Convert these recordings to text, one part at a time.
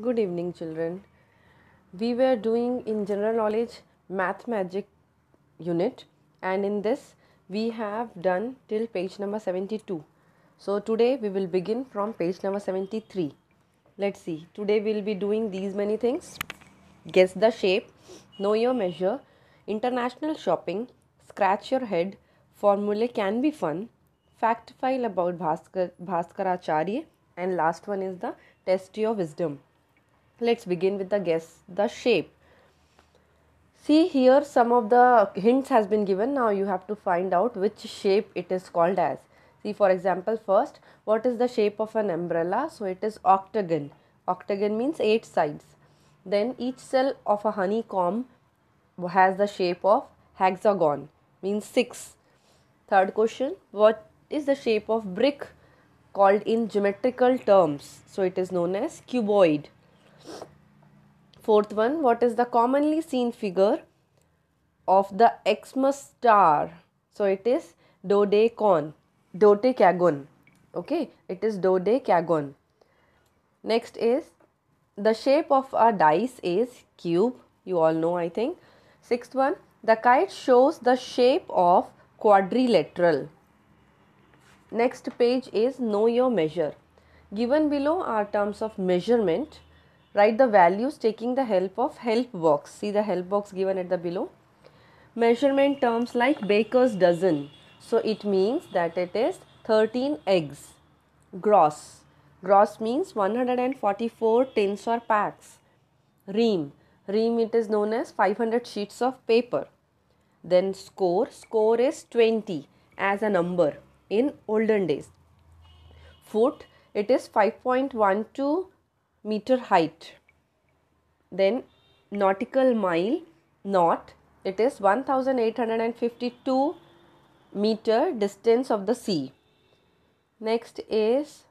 Good evening, children. We were doing in general knowledge math magic unit, and in this, we have done till page number 72. So, today we will begin from page number 73. Let's see, today we will be doing these many things guess the shape, know your measure, international shopping, scratch your head, formulae can be fun, fact file about Bhaskar, Bhaskaracharya, and last one is the test your wisdom. Let's begin with the guess the shape. See here some of the hints has been given. Now you have to find out which shape it is called as. See for example first what is the shape of an umbrella? So it is octagon. Octagon means eight sides. Then each cell of a honeycomb has the shape of hexagon means six. Third question what is the shape of brick called in geometrical terms? So it is known as cuboid. Fourth one, what is the commonly seen figure of the Xmas star? So it is dodecagon, dodecagon. Okay, it is dodecagon. Next is the shape of a dice is cube. You all know, I think. Sixth one, the kite shows the shape of quadrilateral. Next page is know your measure. Given below are terms of measurement write the values taking the help of help box see the help box given at the below measurement terms like baker's dozen so it means that it is 13 eggs gross gross means 144 tins or packs ream ream it is known as 500 sheets of paper then score score is 20 as a number in olden days foot it is 5.12 meter height. Then nautical mile knot it is 1852 meter distance of the sea. Next is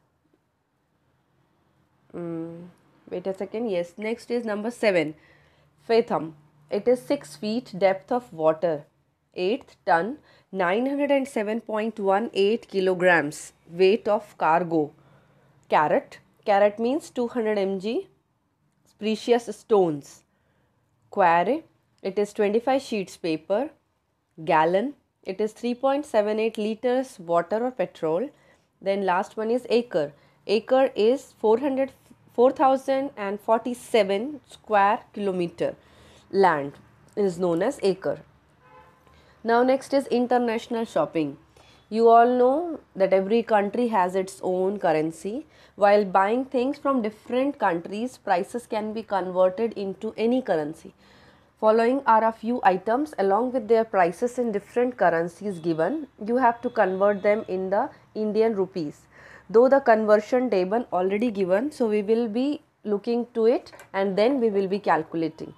um, wait a second yes next is number 7 fathom it is 6 feet depth of water 8th ton 907.18 kilograms weight of cargo carrot Carat means 200 mg precious stones. Quare, it is 25 sheets paper. Gallon, it is 3.78 liters water or petrol. Then last one is acre. Acre is 400, 4047 square kilometer land is known as acre. Now next is international shopping. You all know that every country has its own currency. While buying things from different countries, prices can be converted into any currency. Following are a few items along with their prices in different currencies given. You have to convert them in the Indian rupees. Though the conversion table already given, so we will be looking to it and then we will be calculating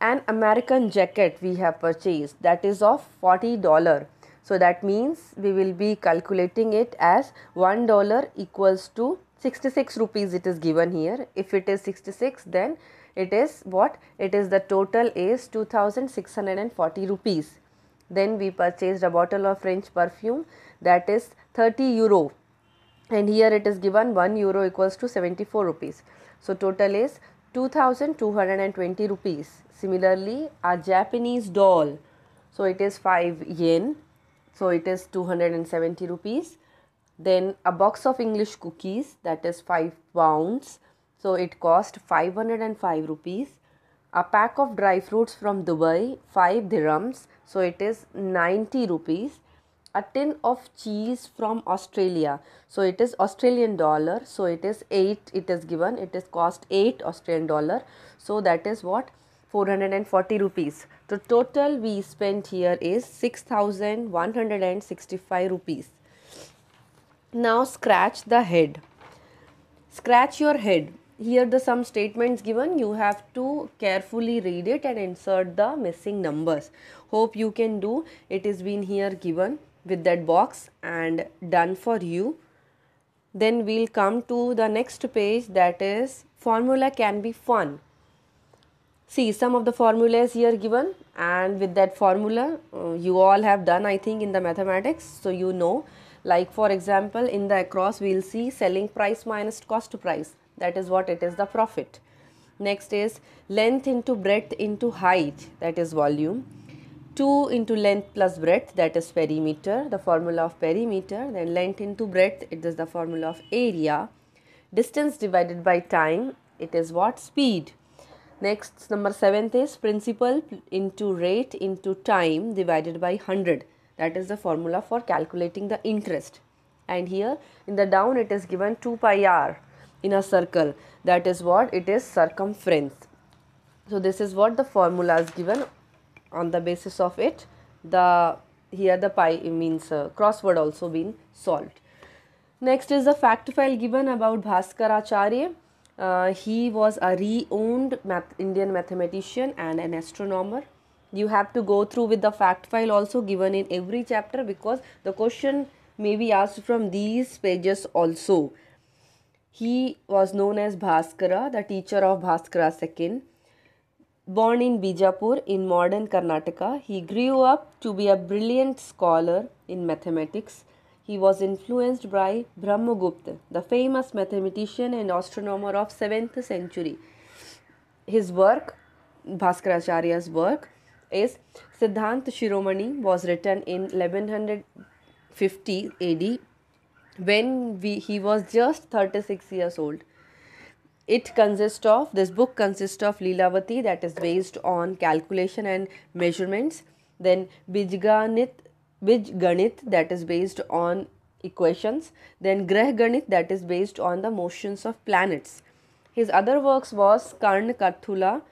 an American jacket we have purchased that is of $40. So that means we will be calculating it as $1 equals to 66 rupees it is given here. If it is 66 then it is what? It is the total is 2640 rupees. Then we purchased a bottle of French perfume that is 30 euro and here it is given 1 euro equals to 74 rupees. So total is 2220 rupees. Similarly a Japanese doll. So it is 5 yen so it is 270 rupees then a box of english cookies that is 5 pounds so it cost 505 rupees a pack of dry fruits from dubai 5 dirhams so it is 90 rupees a tin of cheese from australia so it is australian dollar so it is 8 it is given it is cost 8 australian dollar so that is what 440 rupees. The total we spent here is 6165 rupees. Now scratch the head. Scratch your head. Here the some statements given you have to carefully read it and insert the missing numbers. Hope you can do. It is been here given with that box and done for you. Then we'll come to the next page that is formula can be fun see some of the formulas here given and with that formula uh, you all have done I think in the mathematics so you know like for example in the across we will see selling price minus cost price that is what it is the profit. Next is length into breadth into height that is volume. 2 into length plus breadth that is perimeter the formula of perimeter then length into breadth it is the formula of area distance divided by time it is what speed Next, number 7th is principal into rate into time divided by 100. That is the formula for calculating the interest. And here in the down it is given 2 pi r in a circle. That is what? It is circumference. So, this is what the formula is given on the basis of it. The here the pi means uh, crossword also been solved. Next is the fact file given about Bhaskaracharya uh, he was a renowned math- Indian mathematician and an astronomer. You have to go through with the fact file also given in every chapter because the question may be asked from these pages also. He was known as Bhaskara, the teacher of Bhaskara II. Born in Bijapur in modern Karnataka, he grew up to be a brilliant scholar in mathematics. He was influenced by Brahmagupta, the famous mathematician and astronomer of 7th century. His work, Bhaskaracharya's work, is Siddhanta Shiromani was written in 1150 AD when we, he was just 36 years old. It consists of, this book consists of Leelavati that is based on calculation and measurements. Then Bijganit with Ganit that is based on equations, then Grah Ganit that is based on the motions of planets. His other works was Karn Kathula.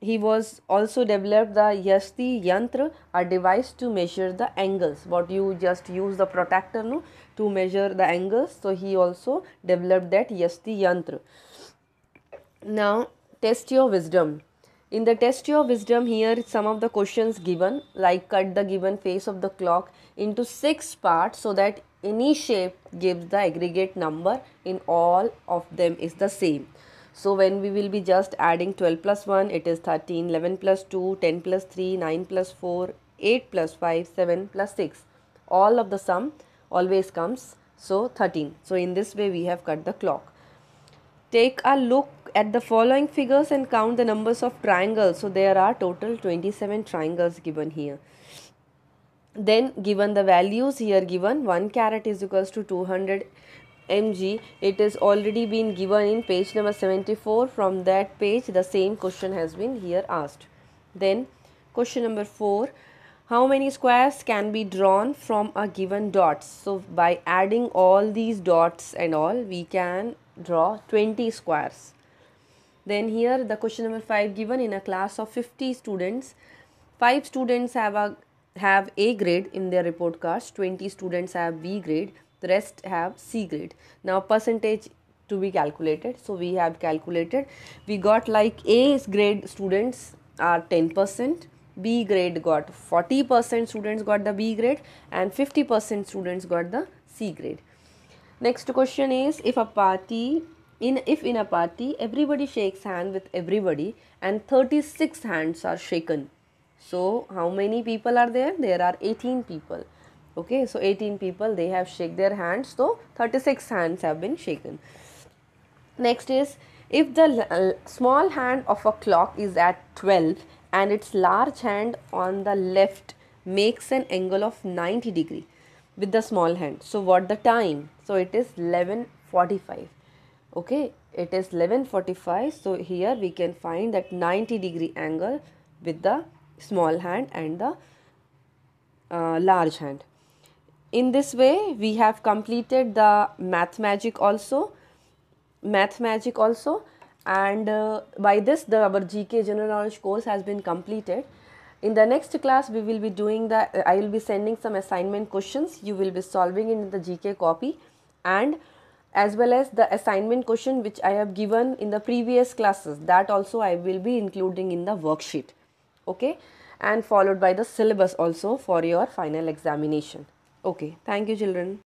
He was also developed the Yasti Yantra, a device to measure the angles. What you just use the protractor no, to measure the angles. So he also developed that Yasti Yantra. Now test your wisdom in the test your wisdom here some of the questions given like cut the given face of the clock into 6 parts so that any shape gives the aggregate number in all of them is the same. So when we will be just adding 12 plus 1 it is 13, 11 plus 2, 10 plus 3, 9 plus 4, 8 plus 5, 7 plus 6. All of the sum always comes so 13. So in this way we have cut the clock. Take a look at the following figures and count the numbers of triangles. So, there are total 27 triangles given here. Then given the values here given 1 carat is equals to 200 mg. It is already been given in page number 74. From that page the same question has been here asked. Then question number 4 how many squares can be drawn from a given dots so by adding all these dots and all we can draw 20 squares then here the question number 5 given in a class of 50 students, 5 students have a, have A grade in their report cards, 20 students have B grade, the rest have C grade. Now percentage to be calculated. So we have calculated, we got like A grade students are 10%, B grade got 40% students got the B grade and 50% students got the C grade. Next question is if a party in if in a party everybody shakes hand with everybody and 36 hands are shaken so how many people are there there are 18 people okay so 18 people they have shake their hands so 36 hands have been shaken next is if the small hand of a clock is at 12 and its large hand on the left makes an angle of 90 degree with the small hand so what the time so it is 11:45 okay it is 1145 so here we can find that 90 degree angle with the small hand and the uh, large hand in this way we have completed the math magic also math magic also and uh, by this the our gk general knowledge course has been completed in the next class we will be doing the i will be sending some assignment questions you will be solving in the gk copy and as well as the assignment question which I have given in the previous classes that also I will be including in the worksheet okay and followed by the syllabus also for your final examination okay thank you children